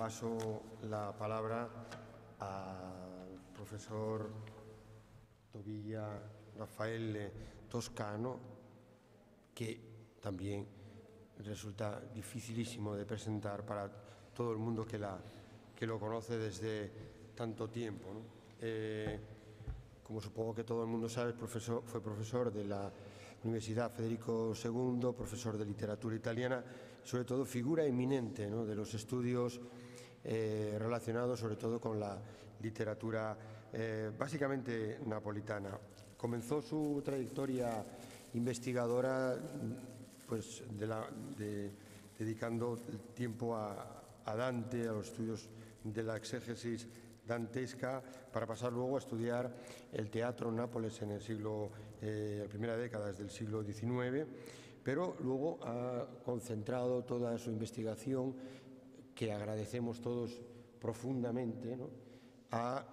Paso la palabra al profesor Tobilla Rafael Toscano, que también resulta dificilísimo de presentar para todo el mundo que, la, que lo conoce desde tanto tiempo. Eh, como supongo que todo el mundo sabe, profesor, fue profesor de la Universidad Federico II, profesor de literatura italiana, sobre todo figura eminente de los estudios eh, relacionado sobre todo con la literatura eh, básicamente napolitana. Comenzó su trayectoria investigadora pues, dedicando tiempo a, Dante, a los estudios de la exégesis dantesca para pasar luego a estudiar el teatro Nápoles en el siglo, eh, la primera década del siglo XIX, pero luego ha concentrado toda su investigación que agradecemos todos profundamente a,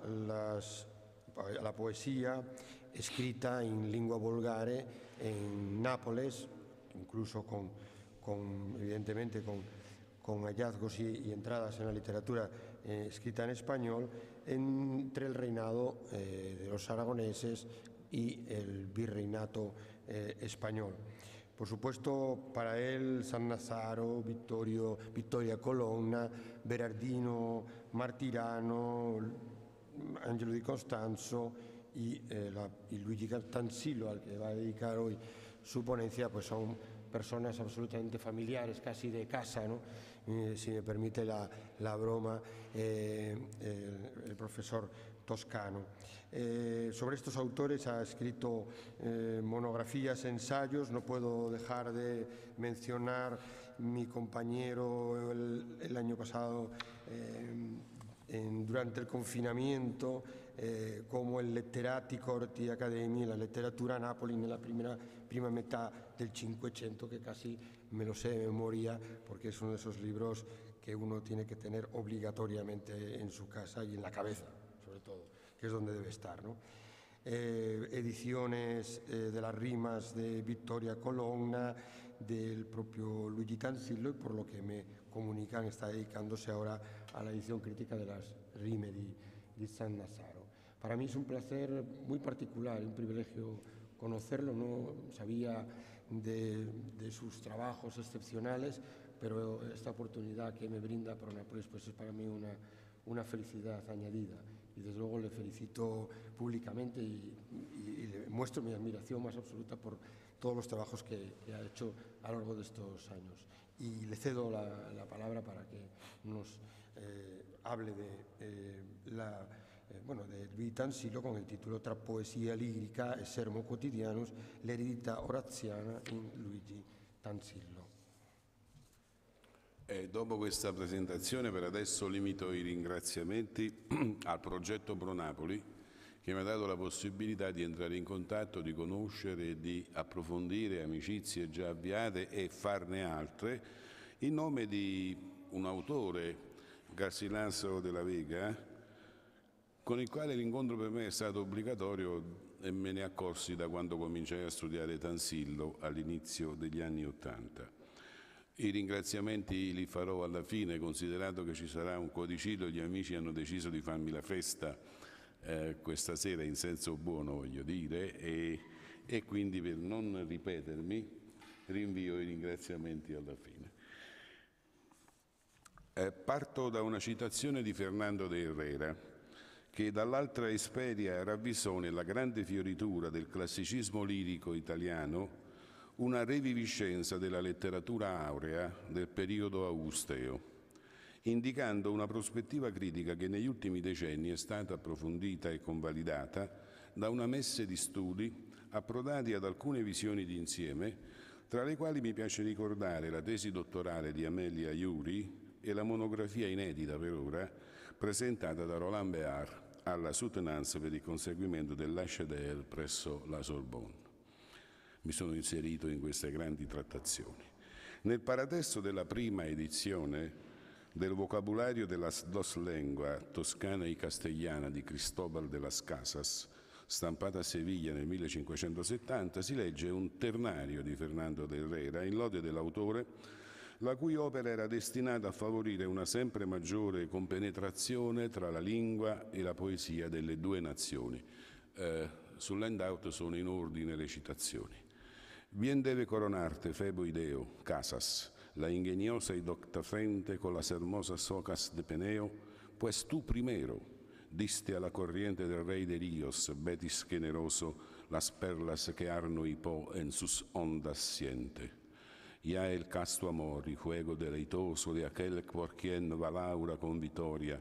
la poesía escrita en lingua vulgare en Nápoles, incluso con, evidentemente con, hallazgos y, entradas en la literatura eh, escrita en español, entre el reinado eh, de los aragoneses y el virreinato eh, español. Por supuesto, para él, San Nazaro, Vittorio, Vittoria Colonna, Berardino, Martirano, Angelo di Costanzo y, eh, Luigi Tansilo, al que va a dedicar hoy su ponencia, pues son personas absolutamente familiares, casi de casa, ¿no? Eh, si me permite la, broma, eh, el, profesor toscano. Eh, sobre estos autores ha escrito eh, monografías, ensayos, no puedo dejar de mencionar mi compañero el, año pasado eh, durante el confinamiento como el letterati corti Orti Academy, la letteratura Napoli la prima, prima mitad del Cinquecento, que casi me lo sé de memoria porque es uno de esos libros que uno tiene que tener obligatoriamente en su casa y en la cabeza sobre todo, que es donde debe estar. Eh, ediciones eh, de las rimas de Victoria Colonna, del propio Luigi Cancillo, y por lo que me comunican está dedicándose ahora a la edición crítica de las rime de San Nazaro. Para mí es un placer muy particular, un privilegio conocerlo, no sabía de, sus trabajos excepcionales, pero esta oportunidad que me brinda una pues, pues es para mí una, una felicidad añadida y desde luego le felicito públicamente y, le muestro mi admiración más absoluta por todos los trabajos que, ha hecho a lo largo de estos años. Y le cedo la, palabra para que nos eh, hable de eh, la... Eh, con el título Tra poesía lírica, e sermo quotidianus, l'eredità oraziana in Luigi Tansillo. E dopo questa presentazione per adesso limito i ringraziamenti al progetto Pronapoli che mi ha dato la possibilità di entrare in contatto, di conoscere, di approfondire amicizie già avviate e farne altre in nome di un autore, Garcilaso della Vega, con il quale l'incontro per me è stato obbligatorio e me ne accorsi da quando cominciai a studiare Tansillo all'inizio degli anni Ottanta. I ringraziamenti li farò alla fine, considerato che ci sarà un codicillo, gli amici hanno deciso di farmi la festa eh, questa sera in senso buono, voglio dire, e, e quindi per non ripetermi rinvio i ringraziamenti alla fine. Eh, parto da una citazione di Fernando de Herrera, che dall'altra Esperia ravvisò nella grande fioritura del classicismo lirico italiano una reviviscenza della letteratura aurea del periodo austeo, indicando una prospettiva critica che negli ultimi decenni è stata approfondita e convalidata da una messe di studi approdati ad alcune visioni d'insieme, tra le quali mi piace ricordare la tesi dottorale di Amelia Iuri e la monografia inedita per ora presentata da Roland Béard alla soutenance per il conseguimento dell'HDR presso la Sorbonne mi sono inserito in queste grandi trattazioni. Nel paratesto della prima edizione del vocabolario della dos lengua toscana e castellana di Cristóbal de las Casas, stampata a Seviglia nel 1570, si legge un ternario di Fernando de Herrera in lode dell'autore la cui opera era destinata a favorire una sempre maggiore compenetrazione tra la lingua e la poesia delle due nazioni. Eh, Sull'handout sono in ordine le citazioni. Bien debe coronarte, Febo Ideo, Casas, la ingeniosa y docta frente con las hermosas socas de Peneo, pues tú primero diste a la corriente del rey de ríos, Betis generoso, las perlas que Arno y Po en sus ondas siente. Ya el casto amor y juego deleitoso de aquel por quien va Laura con victoria,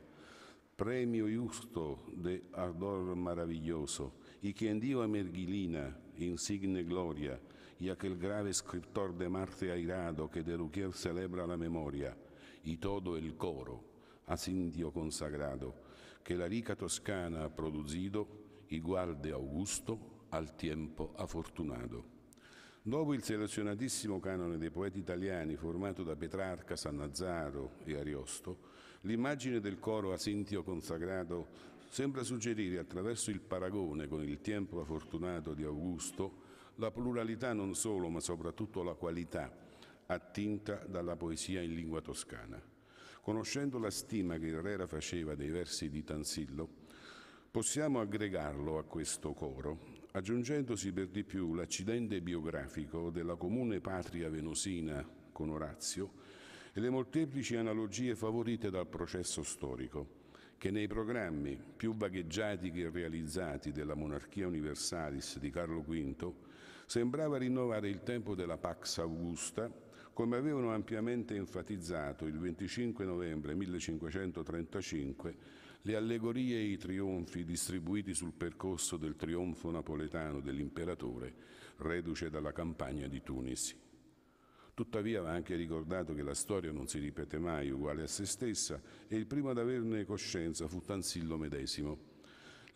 premio justo de ardor maravilloso, y quien dio a Mergilina insigne gloria, y aquel grave escritor de Marte airado que de Luquier celebra la memoria, y todo el coro, a asindio consagrado, que la rica Toscana ha producido, igual de Augusto al tiempo afortunato. Dopo il selezionatissimo canone dei poeti italiani formato da Petrarca, San Nazzaro e Ariosto, l'immagine del coro asintio consagrato sembra suggerire attraverso il paragone con il tempo afortunato di Augusto la pluralità non solo, ma soprattutto la qualità attinta dalla poesia in lingua toscana. Conoscendo la stima che Herrera faceva dei versi di Tansillo, possiamo aggregarlo a questo coro, aggiungendosi per di più l'accidente biografico della comune patria venusina con Orazio e le molteplici analogie favorite dal processo storico che nei programmi più vagheggiati che realizzati della Monarchia Universalis di Carlo V Sembrava rinnovare il tempo della Pax Augusta, come avevano ampiamente enfatizzato il 25 novembre 1535 le allegorie e i trionfi distribuiti sul percorso del trionfo napoletano dell'imperatore, reduce dalla campagna di Tunisi. Tuttavia va anche ricordato che la storia non si ripete mai uguale a se stessa e il primo ad averne coscienza fu Tansillo medesimo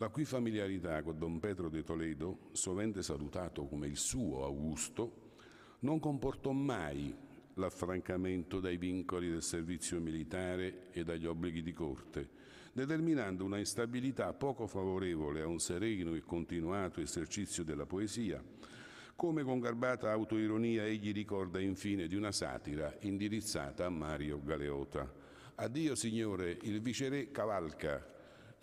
la cui familiarità con Don Pedro de Toledo, sovente salutato come il suo Augusto, non comportò mai l'affrancamento dai vincoli del servizio militare e dagli obblighi di corte, determinando una instabilità poco favorevole a un sereno e continuato esercizio della poesia, come con garbata autoironia egli ricorda infine di una satira indirizzata a Mario Galeota. Addio Signore, il viceré cavalca,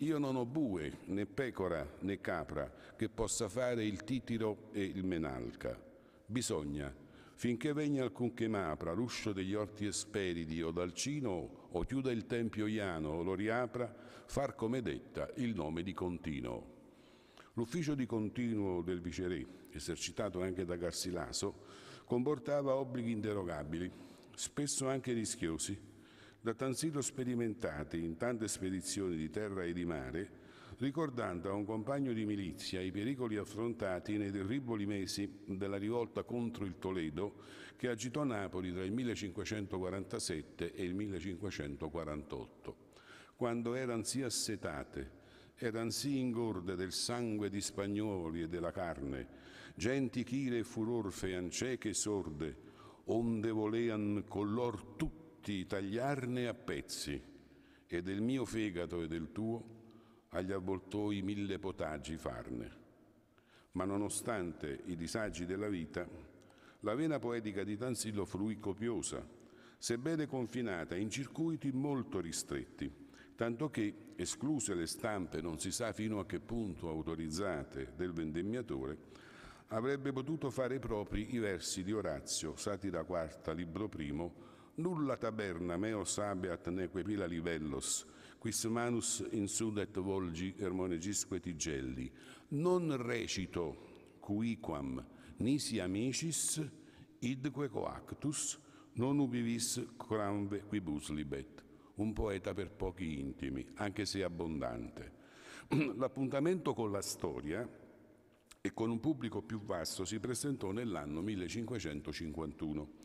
io non ho bue, né pecora, né capra che possa fare il titiro e il menalca. Bisogna, finché venga alcun che m'apra l'uscio degli orti esperidi o dal cino, o chiuda il tempio iano o lo riapra, far come detta il nome di continuo. L'ufficio di continuo del viceré, esercitato anche da Garsilaso, comportava obblighi inderogabili, spesso anche rischiosi, da Tanzillo sperimentati in tante spedizioni di terra e di mare, ricordando a un compagno di milizia i pericoli affrontati nei terribili mesi della rivolta contro il Toledo che agitò Napoli tra il 1547 e il 1548, quando erano sì assetate, erano sì ingorde del sangue di spagnoli e della carne, genti chire e furor feancieche e sorde, onde volean collor tutti tutti tagliarne a pezzi e del mio fegato e del tuo agli avvoltoi mille potaggi farne. Ma nonostante i disagi della vita, la vena poetica di Tansillo fruì copiosa, sebbene confinata in circuiti molto ristretti, tanto che, escluse le stampe non si sa fino a che punto autorizzate del vendemmiatore, avrebbe potuto fare propri i versi di Orazio, Satira Quarta, libro primo, Nulla taberna meos abeat neque pila livellos, quis manus insudet volgi ermonegisque tigelli. Non recito cuiquam nisi amicis idque coactus non ubivis cramve quibus libet. Un poeta per pochi intimi, anche se abbondante. L'appuntamento con la storia e con un pubblico più vasto si presentò nell'anno 1551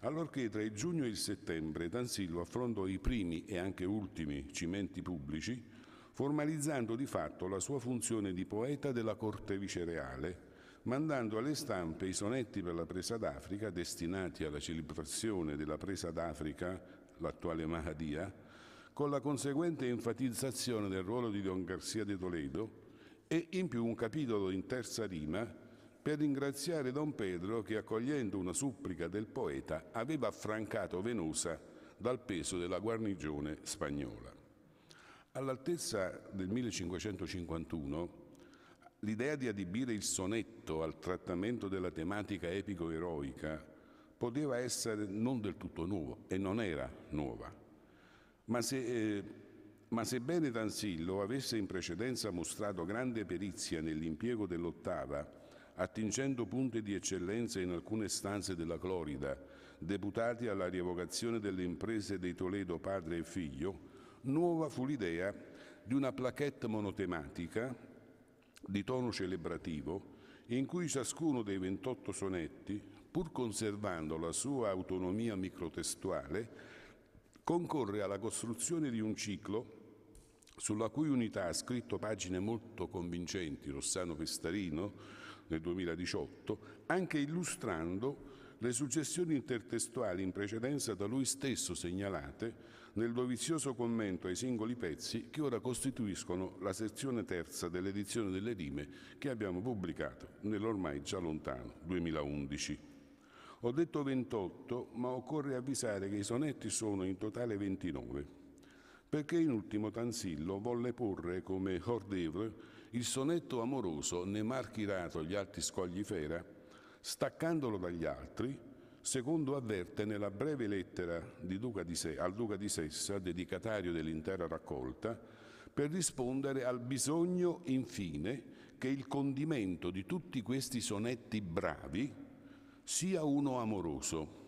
allorché tra il giugno e il settembre Tansillo affrontò i primi e anche ultimi cimenti pubblici, formalizzando di fatto la sua funzione di poeta della corte vicereale, mandando alle stampe i sonetti per la presa d'Africa destinati alla celebrazione della presa d'Africa, l'attuale Mahadia, con la conseguente enfatizzazione del ruolo di Don Garcia de Toledo e in più un capitolo in terza rima per ringraziare Don Pedro che, accogliendo una supplica del poeta, aveva affrancato Venosa dal peso della guarnigione spagnola. All'altezza del 1551, l'idea di adibire il sonetto al trattamento della tematica epico-eroica poteva essere non del tutto nuova, e non era nuova. Ma, se, eh, ma sebbene Tansillo avesse in precedenza mostrato grande perizia nell'impiego dell'ottava attingendo punte di eccellenza in alcune stanze della Florida, deputati alla rievocazione delle imprese dei Toledo padre e figlio, nuova fu l'idea di una plaquette monotematica di tono celebrativo in cui ciascuno dei 28 sonetti, pur conservando la sua autonomia microtestuale, concorre alla costruzione di un ciclo sulla cui unità ha scritto pagine molto convincenti Rossano Pestarino, del 2018, anche illustrando le suggestioni intertestuali in precedenza da lui stesso segnalate nel dovizioso commento ai singoli pezzi che ora costituiscono la sezione terza dell'edizione delle rime che abbiamo pubblicato nell'ormai già lontano 2011. Ho detto 28, ma occorre avvisare che i sonetti sono in totale 29, perché in ultimo Tansillo volle porre come hors d'œuvre il sonetto amoroso ne marchirato gli alti scogli fera, staccandolo dagli altri, secondo avverte nella breve lettera di Duca di Se- al Duca di Sessa, dedicatario dell'intera raccolta, per rispondere al bisogno, infine, che il condimento di tutti questi sonetti bravi sia uno amoroso.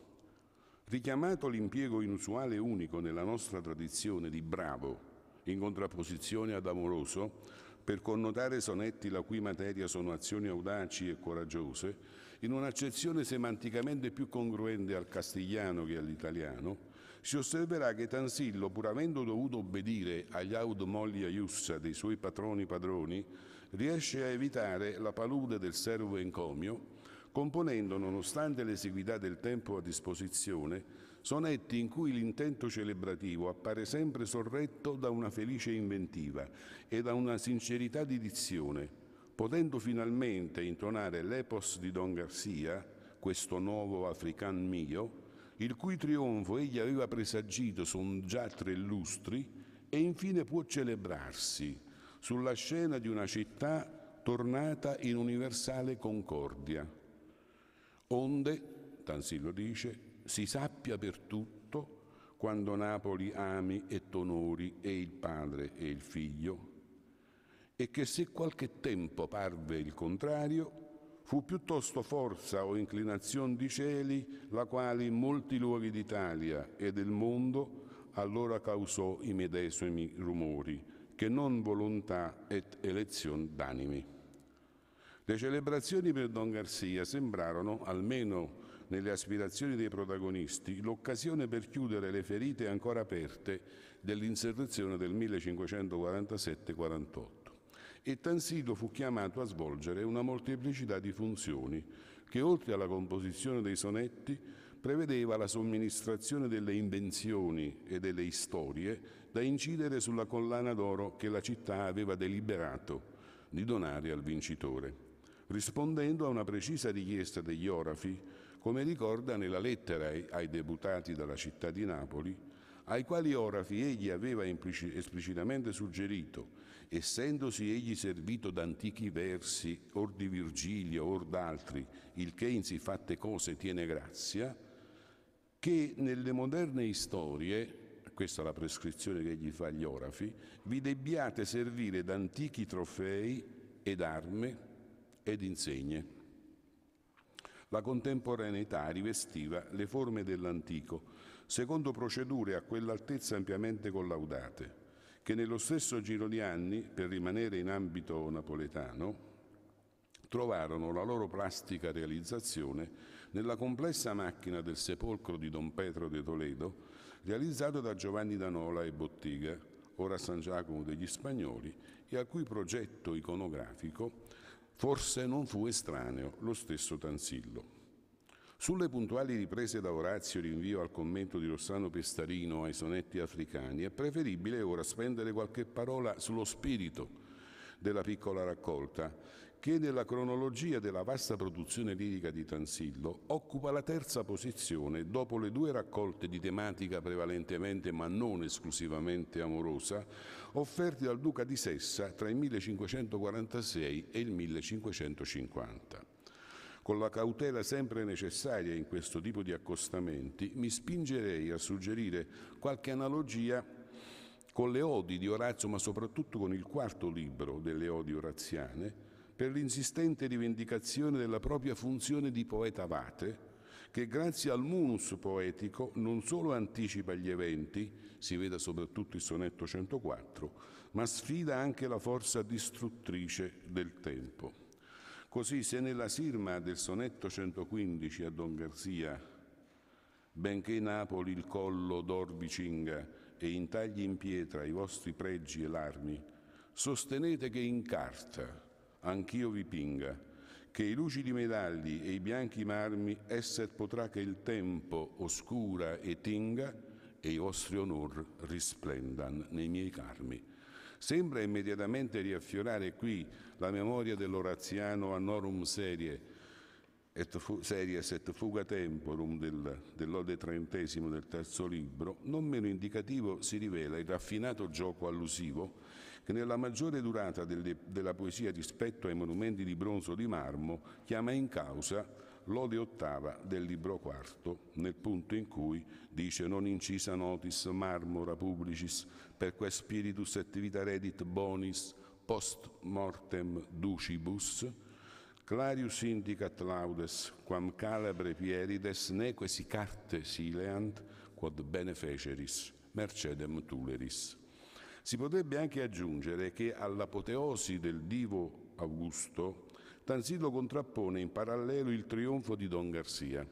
Richiamato l'impiego inusuale e unico nella nostra tradizione di bravo, in contrapposizione ad amoroso, per connotare sonetti la cui materia sono azioni audaci e coraggiose, in un'accezione semanticamente più congruente al castigliano che all'italiano, si osserverà che Tansillo, pur avendo dovuto obbedire agli aud molli iussa dei suoi patroni padroni, riesce a evitare la palude del servo encomio, componendo, nonostante l'esiguità del tempo a disposizione, sonetti in cui l'intento celebrativo appare sempre sorretto da una felice inventiva e da una sincerità di dizione, potendo finalmente intonare l'epos di Don Garcia, questo nuovo african mio, il cui trionfo egli aveva presagito son già tre lustri, e infine può celebrarsi sulla scena di una città tornata in universale concordia. Onde, Tansillo dice, si sappia per tutto quando Napoli ami e t'onori e il padre e il figlio, e che se qualche tempo parve il contrario, fu piuttosto forza o inclinazione di cieli, la quale in molti luoghi d'Italia e del mondo allora causò i medesimi rumori, che non volontà et elezion d'animi. Le celebrazioni per Don Garcia sembrarono, almeno nelle aspirazioni dei protagonisti l'occasione per chiudere le ferite ancora aperte dell'insurrezione del 1547-48. E Tansilo fu chiamato a svolgere una molteplicità di funzioni che oltre alla composizione dei sonetti prevedeva la somministrazione delle invenzioni e delle storie da incidere sulla collana d'oro che la città aveva deliberato di donare al vincitore, rispondendo a una precisa richiesta degli orafi come ricorda nella lettera ai deputati dalla città di Napoli, ai quali Orafi egli aveva esplicitamente suggerito, essendosi egli servito d'antichi versi, or di Virgilio, or d'altri, il che in si fatte cose tiene grazia, che nelle moderne storie, questa è la prescrizione che egli fa agli orafi, vi debbiate servire d'antichi trofei ed arme ed insegne la contemporaneità rivestiva le forme dell'antico, secondo procedure a quell'altezza ampiamente collaudate, che nello stesso giro di anni, per rimanere in ambito napoletano, trovarono la loro plastica realizzazione nella complessa macchina del sepolcro di Don Petro de Toledo, realizzato da Giovanni Danola e Bottiga, ora San Giacomo degli Spagnoli, e al cui progetto iconografico Forse non fu estraneo lo stesso Tansillo. Sulle puntuali riprese da Orazio rinvio al commento di Rossano Pestarino ai sonetti africani è preferibile ora spendere qualche parola sullo spirito della piccola raccolta che nella cronologia della vasta produzione lirica di Tansillo occupa la terza posizione dopo le due raccolte di tematica prevalentemente ma non esclusivamente amorosa offerte dal duca di Sessa tra il 1546 e il 1550 con la cautela sempre necessaria in questo tipo di accostamenti, mi spingerei a suggerire qualche analogia con le odi di Orazio, ma soprattutto con il quarto libro delle odi oraziane, per l'insistente rivendicazione della propria funzione di poeta vate, che grazie al munus poetico non solo anticipa gli eventi, si veda soprattutto il sonetto 104, ma sfida anche la forza distruttrice del tempo. Così se nella sirma del sonetto 115 a Don Garzia, benché Napoli il collo d'orbicinga e intagli in pietra i vostri pregi e l'armi, sostenete che in carta anch'io vi pinga, che i lucidi medagli e i bianchi marmi esser potrà che il tempo oscura e tinga e i vostri onor risplendan nei miei carmi. Sembra immediatamente riaffiorare qui la memoria dell'Oraziano Anorum Serie, et fu, series et fuga temporum del, dell'Ode trentesimo del terzo libro, non meno indicativo si rivela il raffinato gioco allusivo che nella maggiore durata delle, della poesia rispetto ai monumenti di bronzo o di marmo chiama in causa l'ode ottava del libro quarto, nel punto in cui dice non incisa notis marmora publicis, per quae spiritus vita redit bonis post mortem ducibus, clarius indicat laudes, quam calabre pierides, neque si carte sileant, quod beneficeris mercedem tuleris. Si potrebbe anche aggiungere che all'apoteosi del divo Augusto, Tansillo contrappone in parallelo il trionfo di Don Garcia,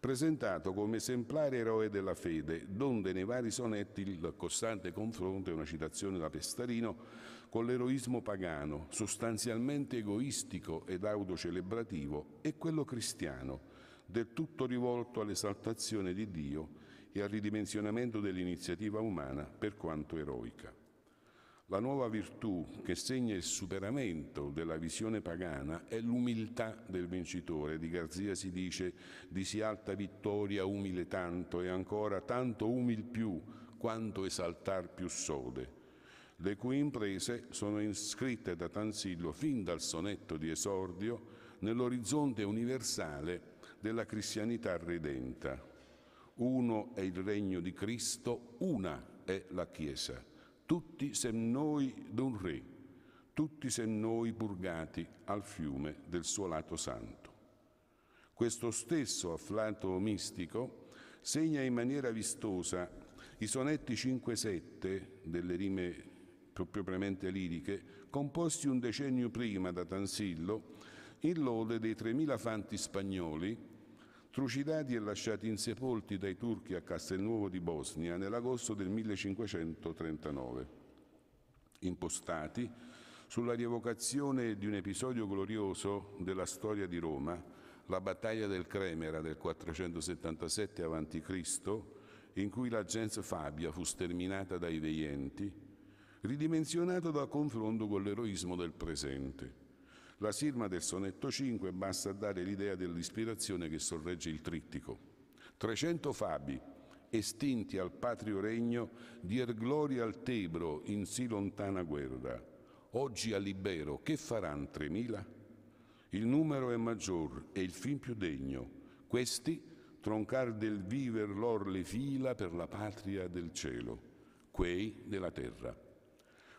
presentato come esemplare eroe della fede, donde nei vari sonetti il costante confronto è una citazione da Pestarino con l'eroismo pagano, sostanzialmente egoistico ed autocelebrativo, e quello cristiano, del tutto rivolto all'esaltazione di Dio e al ridimensionamento dell'iniziativa umana per quanto eroica. La nuova virtù che segna il superamento della visione pagana è l'umiltà del vincitore. Di Garzia si dice di sì alta vittoria umile tanto e ancora tanto umil più quanto esaltar più sode, le cui imprese sono inscritte da Tansillo fin dal sonetto di esordio nell'orizzonte universale della cristianità redenta. Uno è il regno di Cristo, una è la Chiesa tutti se noi d'un re, tutti se noi purgati al fiume del suo lato santo. Questo stesso afflato mistico segna in maniera vistosa i sonetti 5-7 delle rime propriamente liriche, composti un decennio prima da Tansillo in lode dei 3.000 fanti spagnoli trucidati e lasciati insepolti dai turchi a Castelnuovo di Bosnia nell'agosto del 1539, impostati sulla rievocazione di un episodio glorioso della storia di Roma, la battaglia del Cremera del 477 a.C., in cui la gens Fabia fu sterminata dai veienti, ridimensionato dal confronto con l'eroismo del presente. La firma del sonetto 5 basta a dare l'idea dell'ispirazione che sorregge il trittico. 300 fabi, estinti al patrio regno, dier gloria al Tebro in sì lontana guerra. Oggi a Libero che faran 3.000? Il numero è maggior e il fin più degno. Questi troncar del viver lor le fila per la patria del cielo, quei della terra.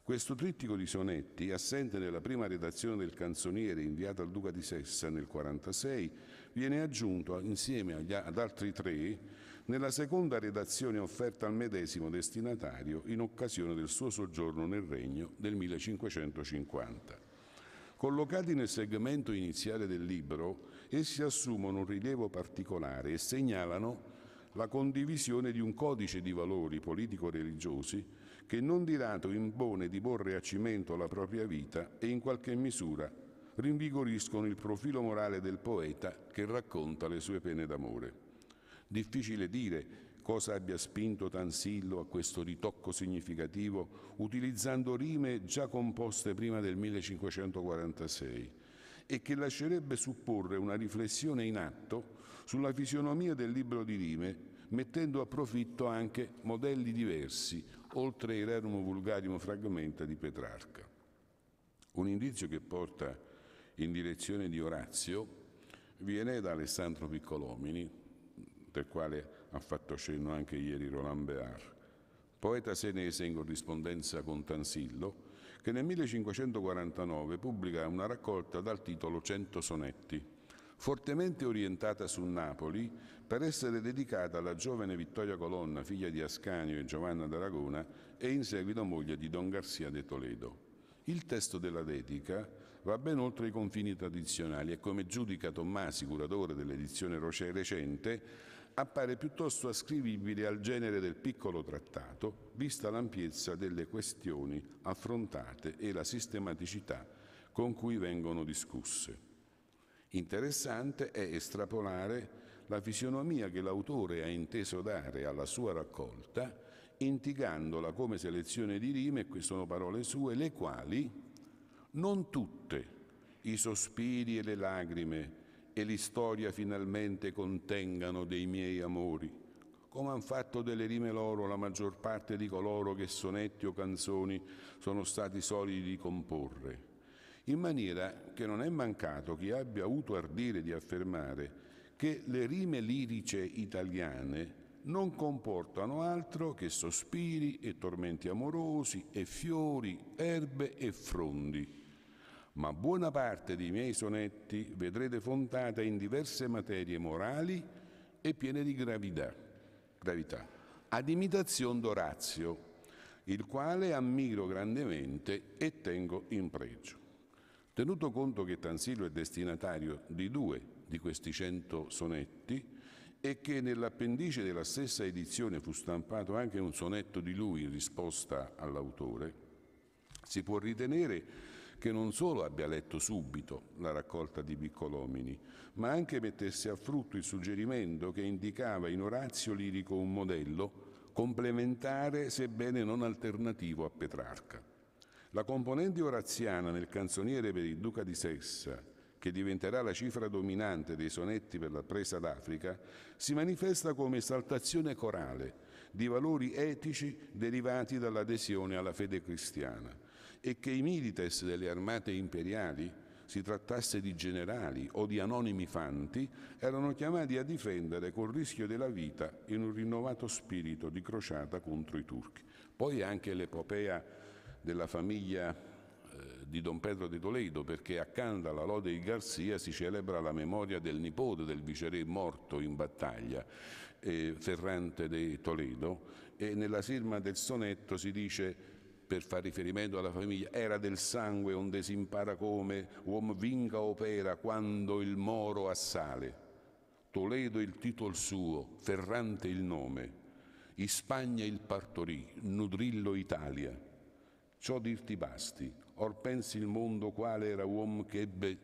Questo trittico di sonetti, assente nella prima redazione del Canzoniere inviata al Duca di Sessa nel 1946, viene aggiunto insieme agli, ad altri tre nella seconda redazione offerta al medesimo destinatario in occasione del suo soggiorno nel Regno del 1550. Collocati nel segmento iniziale del libro, essi assumono un rilievo particolare e segnalano la condivisione di un codice di valori politico-religiosi che non di lato impone di porre a cimento la propria vita e in qualche misura rinvigoriscono il profilo morale del poeta che racconta le sue pene d'amore. Difficile dire cosa abbia spinto Tansillo a questo ritocco significativo utilizzando rime già composte prima del 1546 e che lascerebbe supporre una riflessione in atto sulla fisionomia del libro di rime, mettendo a profitto anche modelli diversi, oltre il rerum vulgarium fragmenta di Petrarca. Un indizio che porta in direzione di Orazio viene da Alessandro Piccolomini, del quale ha fatto cenno anche ieri Roland Bear, poeta senese in corrispondenza con Tansillo, che nel 1549 pubblica una raccolta dal titolo Cento sonetti, fortemente orientata su Napoli, per essere dedicata alla giovane Vittoria Colonna, figlia di Ascanio e Giovanna d'Aragona, e in seguito moglie di Don Garcia de Toledo. Il testo della dedica va ben oltre i confini tradizionali e come giudica Tommasi, curatore dell'edizione recente, appare piuttosto ascrivibile al genere del piccolo trattato, vista l'ampiezza delle questioni affrontate e la sistematicità con cui vengono discusse. Interessante è estrapolare la fisionomia che l'autore ha inteso dare alla sua raccolta, indicandola come selezione di rime, e queste sono parole sue, le quali non tutte, i sospiri e le lagrime e l'istoria finalmente contengano dei miei amori, come han fatto delle rime loro la maggior parte di coloro che sonetti o canzoni sono stati solidi di comporre in maniera che non è mancato chi abbia avuto ardire di affermare che le rime lirice italiane non comportano altro che sospiri e tormenti amorosi e fiori, erbe e frondi. Ma buona parte dei miei sonetti vedrete fontata in diverse materie morali e piene di gravità, gravità ad imitazione d'Orazio, il quale ammiro grandemente e tengo in pregio. Tenuto conto che Tansillo è destinatario di due di questi cento sonetti e che nell'appendice della stessa edizione fu stampato anche un sonetto di lui in risposta all'autore, si può ritenere che non solo abbia letto subito la raccolta di Piccolomini, ma anche mettesse a frutto il suggerimento che indicava in Orazio lirico un modello complementare sebbene non alternativo a Petrarca. La componente oraziana nel canzoniere per il Duca di Sessa, che diventerà la cifra dominante dei sonetti per la presa d'Africa, si manifesta come esaltazione corale di valori etici derivati dall'adesione alla fede cristiana e che i milites delle armate imperiali, si trattasse di generali o di anonimi fanti, erano chiamati a difendere col rischio della vita in un rinnovato spirito di crociata contro i turchi. Poi anche l'epopea della famiglia eh, di Don Pedro di Toledo perché accanto alla lode di Garzia si celebra la memoria del nipote del viceré morto in battaglia, eh, Ferrante di Toledo, e nella firma del sonetto si dice per fare riferimento alla famiglia, era del sangue onde si impara come uom vinca opera quando il moro assale. Toledo il titolo suo, Ferrante il nome, in Spagna il partorì, Nudrillo Italia Ciò dir ti basti, or pensi il mondo quale era uomo che ebbe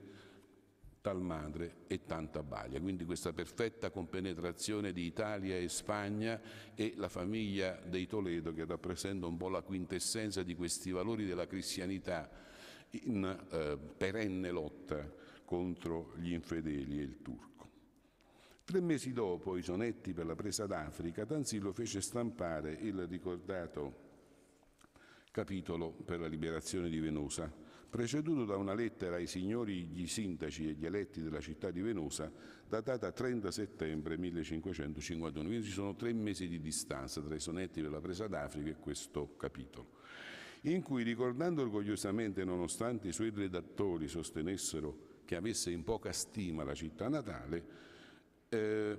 tal madre e tanta baglia. Quindi questa perfetta compenetrazione di Italia e Spagna e la famiglia dei Toledo che rappresenta un po' la quintessenza di questi valori della cristianità in eh, perenne lotta contro gli infedeli e il turco. Tre mesi dopo i sonetti per la presa d'Africa, Tanzillo fece stampare il ricordato capitolo per la liberazione di Venosa, preceduto da una lettera ai signori gli sindaci e gli eletti della città di Venosa, datata 30 settembre 1551. Quindi ci sono tre mesi di distanza tra i sonetti per la presa d'Africa e questo capitolo, in cui, ricordando orgogliosamente, nonostante i suoi redattori sostenessero che avesse in poca stima la città natale, eh,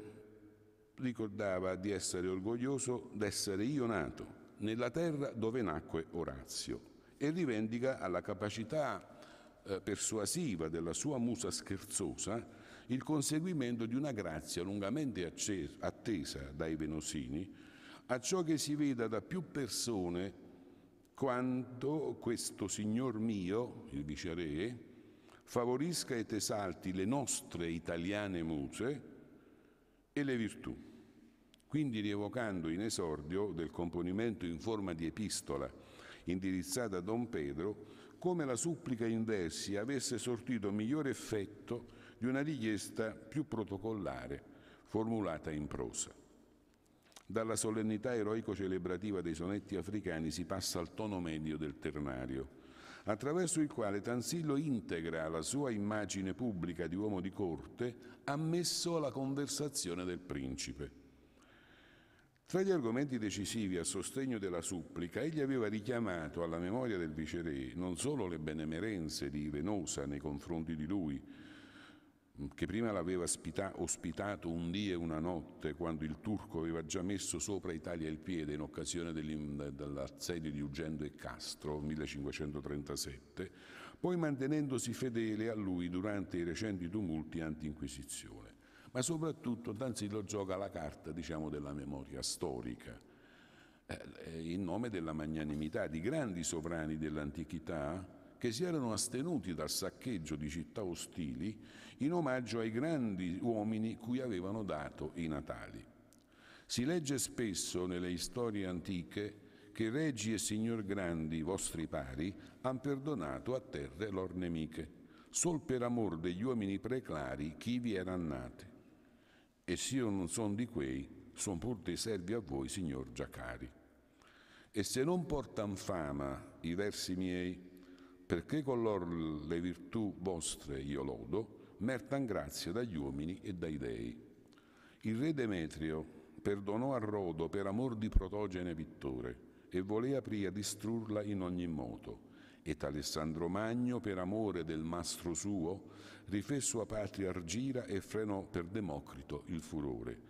ricordava di essere orgoglioso d'essere io nato nella terra dove nacque Orazio e rivendica alla capacità eh, persuasiva della sua musa scherzosa il conseguimento di una grazia lungamente acces- attesa dai venosini, a ciò che si veda da più persone quanto questo Signor mio, il viceré, favorisca e tesalti le nostre italiane muse e le virtù. Quindi rievocando in esordio del componimento in forma di epistola indirizzata a Don Pedro, come la supplica in versi avesse sortito miglior effetto di una richiesta più protocollare formulata in prosa. Dalla solennità eroico-celebrativa dei sonetti africani si passa al tono medio del ternario, attraverso il quale Tansillo integra la sua immagine pubblica di uomo di corte ammesso alla conversazione del principe. Tra gli argomenti decisivi a sostegno della supplica, egli aveva richiamato alla memoria del viceré non solo le benemerenze di Venosa nei confronti di lui, che prima l'aveva ospitato un dì e una notte quando il turco aveva già messo sopra Italia il piede in occasione dell'assedio di Ugendo e Castro 1537, poi mantenendosi fedele a lui durante i recenti tumulti anti-inquisizione ma soprattutto Danzillo gioca la carta diciamo, della memoria storica. Eh, eh, in nome della magnanimità di grandi sovrani dell'antichità, che si erano astenuti dal saccheggio di città ostili in omaggio ai grandi uomini cui avevano dato i natali. Si legge spesso nelle storie antiche che regi e signor grandi, vostri pari, han perdonato a terre lor nemiche, sol per amor degli uomini preclari chi vi erano nati e se io non sono di quei, sono pur dei servi a voi, signor Giacari. E se non portan fama i versi miei, perché con lor le virtù vostre io lodo, mertan grazia dagli uomini e dai dei. Il re Demetrio perdonò a Rodo per amor di Protogene Vittore e volea pria distrurla in ogni modo. Et Alessandro Magno, per amore del mastro suo, rife sua patria argira e frenò per Democrito il furore.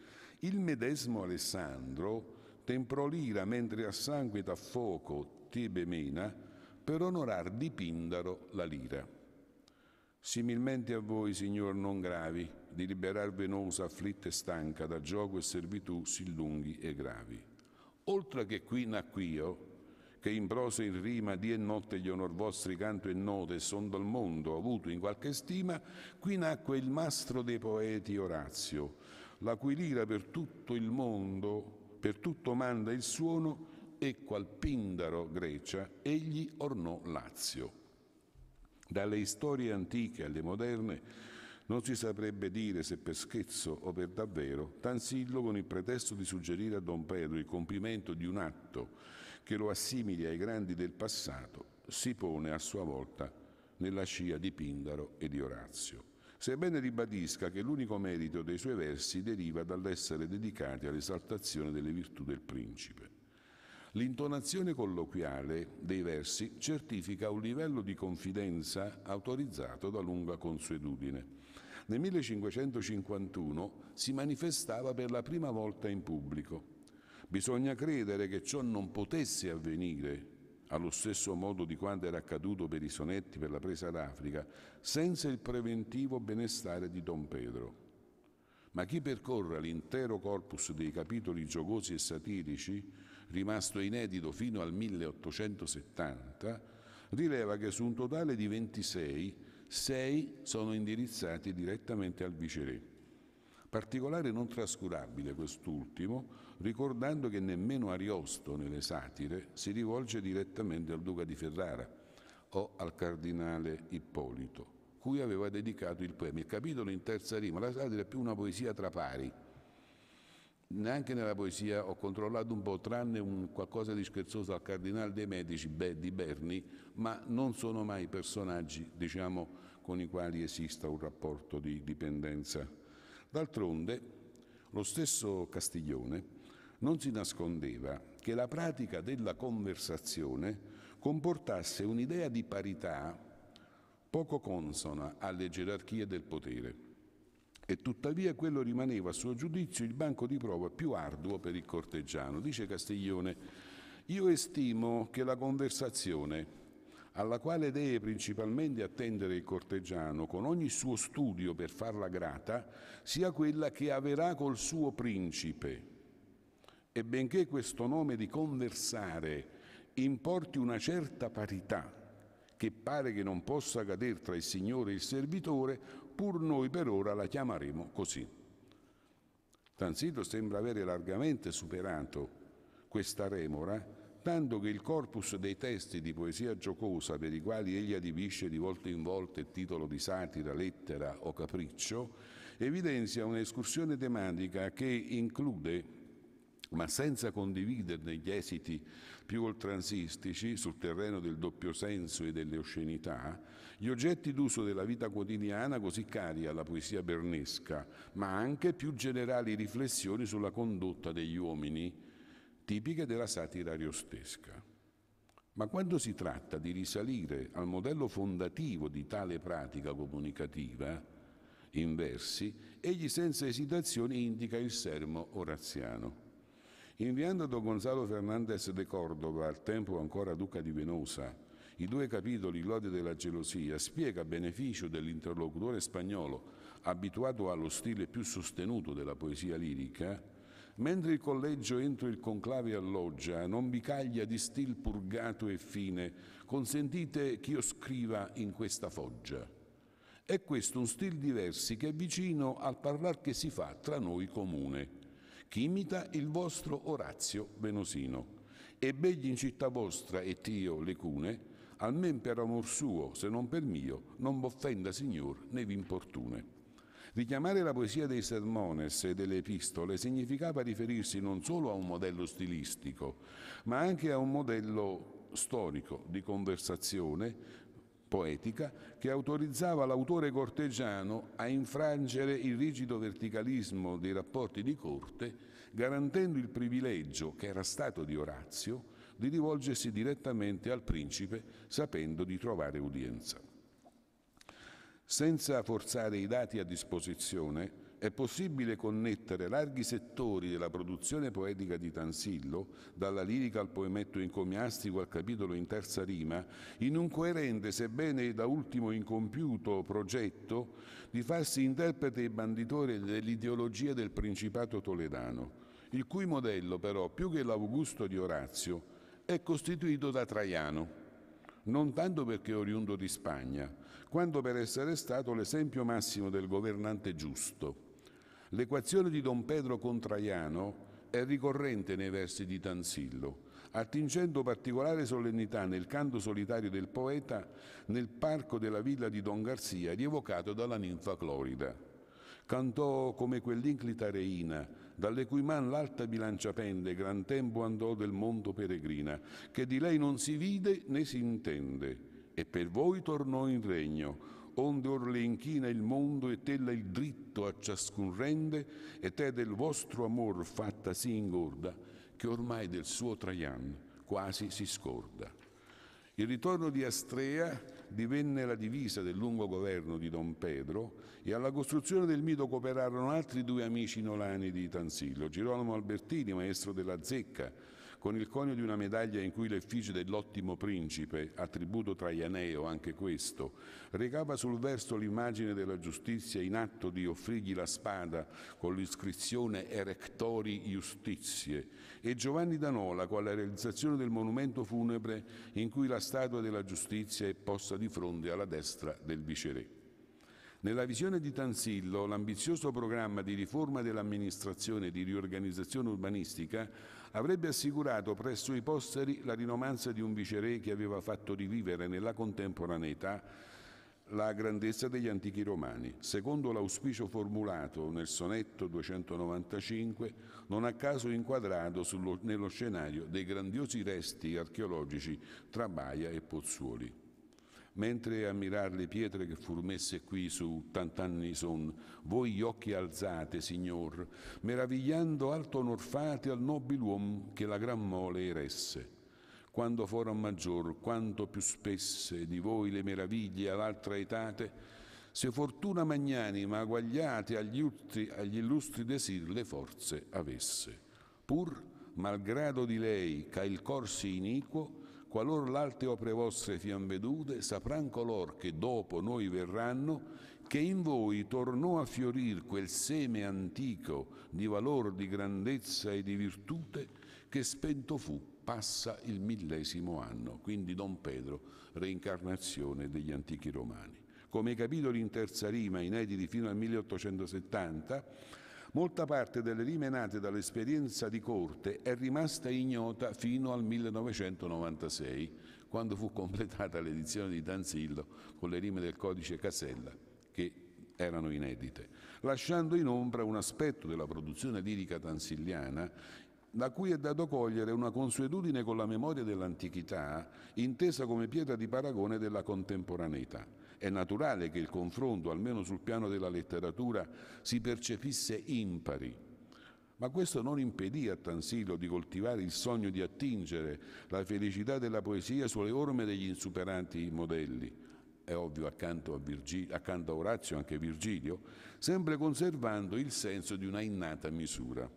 Il medesimo Alessandro temprò l'ira mentre a sangue da fuoco tebe mena per onorar di Pindaro la lira. Similmente a voi, Signor, non gravi, di liberar venosa, afflitta e stanca da gioco e servitù sì lunghi e gravi. Oltre che qui nacquio, che in prosa e in rima di e notte gli onor vostri canto e note e son dal mondo avuto in qualche stima, qui nacque il mastro dei poeti Orazio, la cui lira per tutto il mondo, per tutto manda il suono e qual Pindaro Grecia egli ornò Lazio. Dalle storie antiche alle moderne non si saprebbe dire se per scherzo o per davvero, Tansillo con il pretesto di suggerire a Don Pedro il compimento di un atto che lo assimili ai grandi del passato, si pone a sua volta nella scia di Pindaro e di Orazio sebbene ribadisca che l'unico merito dei suoi versi deriva dall'essere dedicati all'esaltazione delle virtù del principe. L'intonazione colloquiale dei versi certifica un livello di confidenza autorizzato da lunga consuetudine. Nel 1551 si manifestava per la prima volta in pubblico. Bisogna credere che ciò non potesse avvenire, allo stesso modo di quanto era accaduto per i sonetti per la presa d'Africa, senza il preventivo benestare di Don Pedro. Ma chi percorra l'intero corpus dei capitoli giocosi e satirici, rimasto inedito fino al 1870, rileva che su un totale di 26 sei sono indirizzati direttamente al viceré. Particolare non trascurabile quest'ultimo, ricordando che nemmeno Ariosto nelle satire si rivolge direttamente al duca di Ferrara o al cardinale Ippolito, cui aveva dedicato il poema. Il capitolo in terza rima, la satira è più una poesia tra pari, neanche nella poesia ho controllato un po', tranne un qualcosa di scherzoso al Cardinale dei Medici di Berni, ma non sono mai personaggi diciamo, con i quali esista un rapporto di dipendenza. D'altronde, lo stesso Castiglione non si nascondeva che la pratica della conversazione comportasse un'idea di parità poco consona alle gerarchie del potere e tuttavia quello rimaneva a suo giudizio il banco di prova più arduo per il corteggiano. Dice Castiglione, io estimo che la conversazione alla quale deve principalmente attendere il corteggiano con ogni suo studio per farla grata, sia quella che avrà col suo principe. E benché questo nome di conversare importi una certa parità, che pare che non possa cadere tra il Signore e il servitore, pur noi per ora la chiameremo così. Tanzito sembra avere largamente superato questa remora, tanto che il corpus dei testi di poesia giocosa per i quali egli adibisce di volta in volta il titolo di satira, lettera o capriccio, evidenzia un'escursione tematica che include ma senza condividerne gli esiti più oltransistici sul terreno del doppio senso e delle oscenità, gli oggetti d'uso della vita quotidiana così cari alla poesia bernesca, ma anche più generali riflessioni sulla condotta degli uomini, tipiche della satira ariostesca. Ma quando si tratta di risalire al modello fondativo di tale pratica comunicativa, in versi, egli senza esitazioni indica il sermo oraziano. Inviando Don Gonzalo Fernandez de Cordova, al tempo ancora duca di Venosa, i due capitoli L'Ode della gelosia spiega a beneficio dell'interlocutore spagnolo, abituato allo stile più sostenuto della poesia lirica, mentre il collegio entro il conclave alloggia, non bicaglia di stil purgato e fine, consentite che io scriva in questa foggia. È questo un stil diversi che è vicino al parlare che si fa tra noi comune chi imita il vostro Orazio Venosino. E begli in città vostra e tio le cune, almen per amor suo, se non per mio, non v'offenda, Signor, né v'importune. Richiamare la poesia dei sermones e delle epistole significava riferirsi non solo a un modello stilistico, ma anche a un modello storico di conversazione poetica che autorizzava l'autore cortegiano a infrangere il rigido verticalismo dei rapporti di corte, garantendo il privilegio, che era stato di Orazio, di rivolgersi direttamente al principe sapendo di trovare udienza. Senza forzare i dati a disposizione, è possibile connettere larghi settori della produzione poetica di Tansillo, dalla lirica al poemetto encomiastico al capitolo in terza rima, in un coerente, sebbene da ultimo incompiuto, progetto di farsi interprete e banditore dell'ideologia del Principato toledano, il cui modello però, più che l'Augusto di Orazio, è costituito da Traiano non tanto perché oriundo di Spagna, quanto per essere stato l'esempio massimo del governante giusto. L'equazione di Don Pedro Contraiano è ricorrente nei versi di Tansillo, attingendo particolare solennità nel canto solitario del poeta nel parco della villa di Don Garzia, rievocato dalla ninfa Clorida. Cantò come quell'inclita reina, dalle cui man l'alta bilancia pende, gran tempo andò del mondo peregrina, che di lei non si vide né si intende, e per voi tornò in regno, onde or le inchina il mondo e tella il dritto a ciascun rende, ed è del vostro amor fatta sì ingorda, che ormai del suo Traian quasi si scorda. Il ritorno di Astrea divenne la divisa del lungo governo di Don Pedro e alla costruzione del mito cooperarono altri due amici nolani di Tansillo, Girolamo Albertini, maestro della zecca, con il conio di una medaglia in cui l'effigie dell'ottimo principe, attributo traianeo anche questo, recava sul verso l'immagine della giustizia in atto di offrirgli la spada con l'iscrizione Erectori Justizie, e Giovanni Danola con la realizzazione del monumento funebre in cui la statua della giustizia è posta di fronte alla destra del viceré. Nella visione di Tansillo, l'ambizioso programma di riforma dell'amministrazione e di riorganizzazione urbanistica avrebbe assicurato presso i posteri la rinomanza di un viceré che aveva fatto rivivere nella contemporaneità la grandezza degli antichi romani. Secondo l'auspicio formulato nel sonetto 295, non a caso inquadrato sullo, nello scenario dei grandiosi resti archeologici tra Baia e Pozzuoli mentre a le pietre che fur messe qui su tant'anni son, voi gli occhi alzate, Signor, meravigliando alto onor fate al nobiluom che la gran mole eresse. Quando foron maggior, quanto più spesse di voi le meraviglie all'altra etate, se fortuna magnanima guagliate agli, ultri, agli illustri desir le forze avesse. Pur, malgrado di lei, che il corsi iniquo, Qualora l'alte opere vostre fian vedute, sapran color che dopo noi verranno, che in voi tornò a fiorir quel seme antico di valor, di grandezza e di virtute, che spento fu, passa il millesimo anno. Quindi Don Pedro, reincarnazione degli antichi romani. Come i capitoli in terza rima, inediti fino al 1870, Molta parte delle rime nate dall'esperienza di corte è rimasta ignota fino al 1996, quando fu completata l'edizione di Tanzillo con le rime del codice Casella, che erano inedite, lasciando in ombra un aspetto della produzione lirica tansilliana da cui è dato cogliere una consuetudine con la memoria dell'antichità, intesa come pietra di paragone della contemporaneità. È naturale che il confronto, almeno sul piano della letteratura, si percepisse impari. Ma questo non impedì a Tansilo di coltivare il sogno di attingere la felicità della poesia sulle orme degli insuperanti modelli. È ovvio, accanto a, Virgil- accanto a Orazio, anche Virgilio, sempre conservando il senso di una innata misura.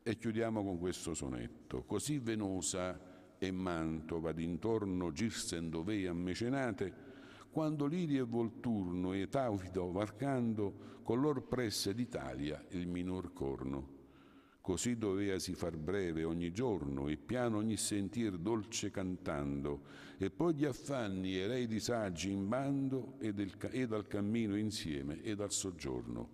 E chiudiamo con questo sonetto. Così venosa e Mantova d'intorno girsen doveam mecenate, quando Liri e Volturno e Taufido varcando con lor presse d'Italia il minor corno. Così doveasi far breve ogni giorno e piano ogni sentir dolce cantando, e poi gli affanni e lei disagi in bando e, dal cammino insieme e dal soggiorno.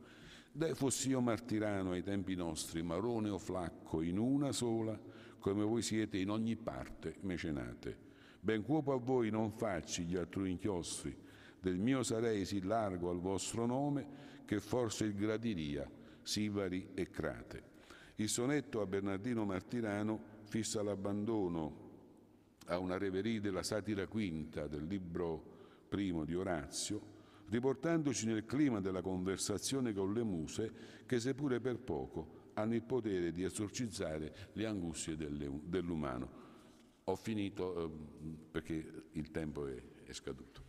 Deh fossi io martirano ai tempi nostri, marone o flacco, in una sola, come voi siete in ogni parte mecenate Ben cuopo a voi non facci gli altrui inchiostri, del mio sarei sì largo al vostro nome, che forse il gradiria, Sivari e Crate. Il sonetto a Bernardino Martirano fissa l'abbandono a una reverie della satira quinta del libro primo di Orazio, riportandoci nel clima della conversazione con le muse che, seppure per poco, hanno il potere di esorcizzare le angustie dell'umano. Ho finito eh, perché il tempo è, è scaduto.